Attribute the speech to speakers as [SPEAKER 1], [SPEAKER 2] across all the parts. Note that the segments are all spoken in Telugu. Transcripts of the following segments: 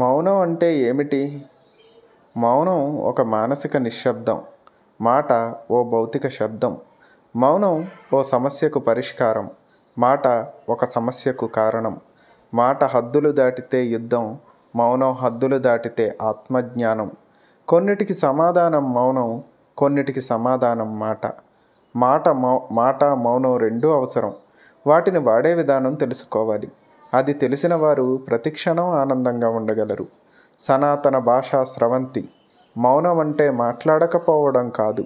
[SPEAKER 1] మౌనం అంటే ఏమిటి మౌనం ఒక మానసిక నిశ్శబ్దం మాట ఓ భౌతిక శబ్దం మౌనం ఓ సమస్యకు పరిష్కారం మాట ఒక సమస్యకు కారణం మాట హద్దులు దాటితే యుద్ధం మౌనం హద్దులు దాటితే ఆత్మజ్ఞానం కొన్నిటికి సమాధానం మౌనం కొన్నిటికి సమాధానం మాట మాట మౌ మాట మౌనం రెండూ అవసరం వాటిని వాడే విధానం తెలుసుకోవాలి అది తెలిసిన వారు ప్రతిక్షణం ఆనందంగా ఉండగలరు సనాతన భాష స్రవంతి మౌనం అంటే మాట్లాడకపోవడం కాదు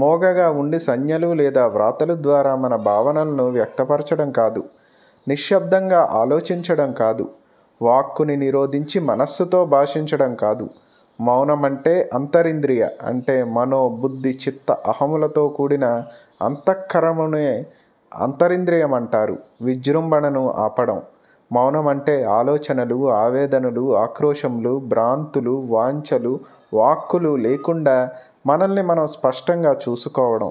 [SPEAKER 1] మోగగా ఉండి సంజ్ఞలు లేదా వ్రాతలు ద్వారా మన భావనలను వ్యక్తపరచడం కాదు నిశ్శబ్దంగా ఆలోచించడం కాదు వాక్కుని నిరోధించి మనస్సుతో భాషించడం కాదు మౌనం అంటే అంతరింద్రియ అంటే మనో బుద్ధి చిత్త అహములతో కూడిన అంతఃకరమునే అంతరింద్రియం అంటారు విజృంభణను ఆపడం మౌనం అంటే ఆలోచనలు ఆవేదనలు ఆక్రోశములు భ్రాంతులు వాంఛలు వాక్కులు లేకుండా మనల్ని మనం స్పష్టంగా చూసుకోవడం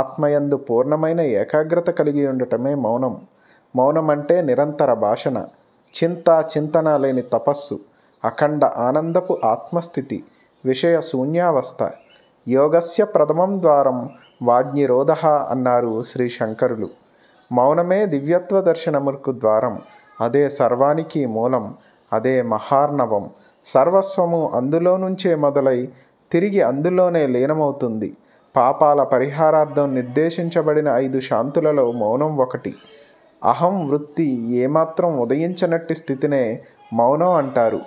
[SPEAKER 1] ఆత్మయందు పూర్ణమైన ఏకాగ్రత కలిగి ఉండటమే మౌనం మౌనం అంటే నిరంతర భాషణ చింత చింతన లేని తపస్సు అఖండ ఆనందపు ఆత్మస్థితి విషయ శూన్యావస్థ యోగస్య ప్రథమం ద్వారం వాజ్ఞిరోధ అన్నారు శ్రీ శంకరులు మౌనమే దివ్యత్వ దర్శనములకు ద్వారం అదే సర్వానికి మూలం అదే మహార్ణవం సర్వస్వము అందులో నుంచే మొదలై తిరిగి అందులోనే లీనమవుతుంది పాపాల పరిహారార్థం నిర్దేశించబడిన ఐదు శాంతులలో మౌనం ఒకటి అహం వృత్తి ఏమాత్రం ఉదయించినట్టి స్థితినే మౌనం అంటారు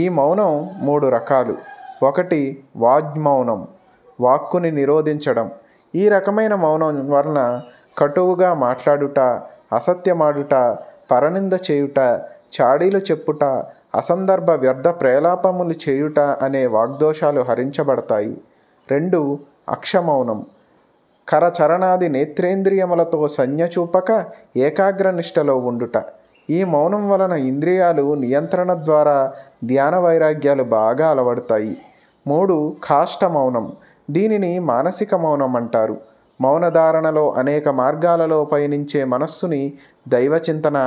[SPEAKER 1] ఈ మౌనం మూడు రకాలు ఒకటి వాజ్మౌనం వాక్కుని నిరోధించడం ఈ రకమైన మౌనం వలన కటువుగా మాట్లాడుట అసత్యమాడుట పరనింద చేయుట చాడీలు చెప్పుట అసందర్భ వ్యర్థ ప్రేలాపములు చేయుట అనే వాగ్దోషాలు హరించబడతాయి రెండు అక్షమౌనం కరచరణాది నేత్రేంద్రియములతో సంజ్ఞచూపక ఏకాగ్రనిష్టలో ఉండుట ఈ మౌనం వలన ఇంద్రియాలు నియంత్రణ ద్వారా ధ్యాన వైరాగ్యాలు బాగా అలవడతాయి మూడు కాష్ట మౌనం దీనిని మానసిక మౌనం అంటారు మౌనధారణలో అనేక మార్గాలలో పయనించే మనస్సుని దైవచింతన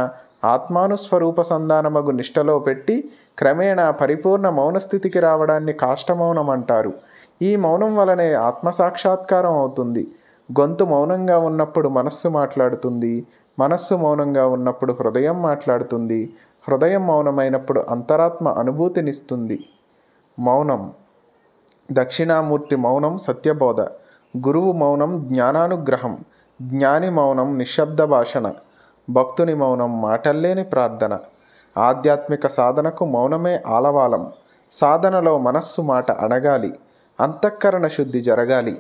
[SPEAKER 1] ఆత్మానుస్వరూప సంధానమగు నిష్టలో పెట్టి క్రమేణా పరిపూర్ణ మౌనస్థితికి రావడాన్ని కాష్టమౌనం అంటారు ఈ మౌనం వలనే ఆత్మసాక్షాత్కారం అవుతుంది గొంతు మౌనంగా ఉన్నప్పుడు మనస్సు మాట్లాడుతుంది మనస్సు మౌనంగా ఉన్నప్పుడు హృదయం మాట్లాడుతుంది హృదయం మౌనమైనప్పుడు అంతరాత్మ అనుభూతినిస్తుంది మౌనం దక్షిణామూర్తి మౌనం సత్యబోధ గురువు మౌనం జ్ఞానానుగ్రహం జ్ఞాని మౌనం నిశ్శబ్ద భాషణ భక్తుని మౌనం మాటల్లేని ప్రార్థన ఆధ్యాత్మిక సాధనకు మౌనమే ఆలవాలం సాధనలో మనస్సు మాట అణగాలి అంతఃకరణ శుద్ధి జరగాలి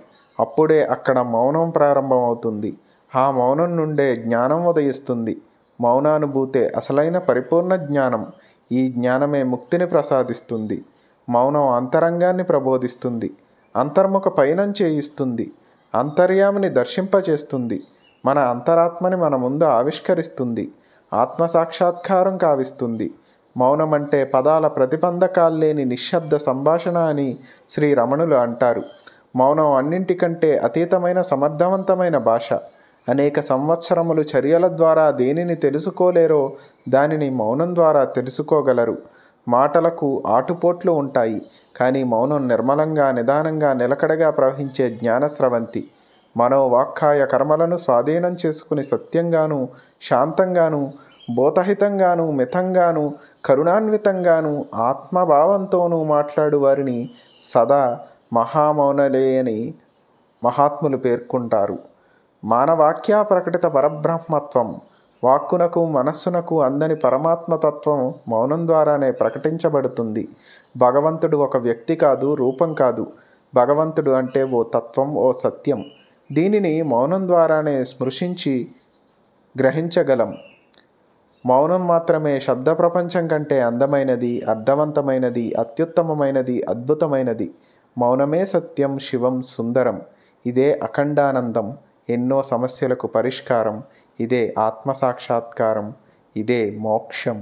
[SPEAKER 1] అప్పుడే అక్కడ మౌనం ప్రారంభమవుతుంది ఆ మౌనం నుండే జ్ఞానం ఉదయిస్తుంది మౌనానుభూతే అసలైన పరిపూర్ణ జ్ఞానం ఈ జ్ఞానమే ముక్తిని ప్రసాదిస్తుంది మౌనం అంతరంగాన్ని ప్రబోధిస్తుంది అంతర్ముఖ పయనం చేయిస్తుంది అంతర్యామిని దర్శింపచేస్తుంది మన అంతరాత్మని మన ముందు ఆవిష్కరిస్తుంది ఆత్మసాక్షాత్కారం కావిస్తుంది మౌనమంటే పదాల ప్రతిబంధకాలు లేని నిశ్శబ్ద సంభాషణ అని శ్రీ రమణులు అంటారు మౌనం అన్నింటికంటే అతీతమైన సమర్థవంతమైన భాష అనేక సంవత్సరములు చర్యల ద్వారా దేనిని తెలుసుకోలేరో దానిని మౌనం ద్వారా తెలుసుకోగలరు మాటలకు ఆటుపోట్లు ఉంటాయి కానీ మౌనం నిర్మలంగా నిదానంగా నిలకడగా ప్రవహించే జ్ఞానస్రవంతి మనోవాక్కాయ కర్మలను స్వాధీనం చేసుకుని సత్యంగాను శాంతంగాను బోధహితంగాను మితంగాను కరుణాన్వితంగాను ఆత్మభావంతోనూ మాట్లాడు వారిని సదా మహామౌనలే అని మహాత్ములు పేర్కొంటారు మానవాక్య ప్రకటిత పరబ్రహ్మత్వం వాక్కునకు మనస్సునకు అందని పరమాత్మతత్వం మౌనం ద్వారానే ప్రకటించబడుతుంది భగవంతుడు ఒక వ్యక్తి కాదు రూపం కాదు భగవంతుడు అంటే ఓ తత్వం ఓ సత్యం దీనిని మౌనం ద్వారానే స్మృశించి గ్రహించగలం మౌనం మాత్రమే శబ్ద ప్రపంచం కంటే అందమైనది అర్థవంతమైనది అత్యుత్తమమైనది అద్భుతమైనది మౌనమే సత్యం శివం సుందరం ఇదే అఖండానందం ఎన్నో సమస్యలకు పరిష్కారం ఇదే ఆత్మ సాక్షాత్కారం ఇదే మోక్షం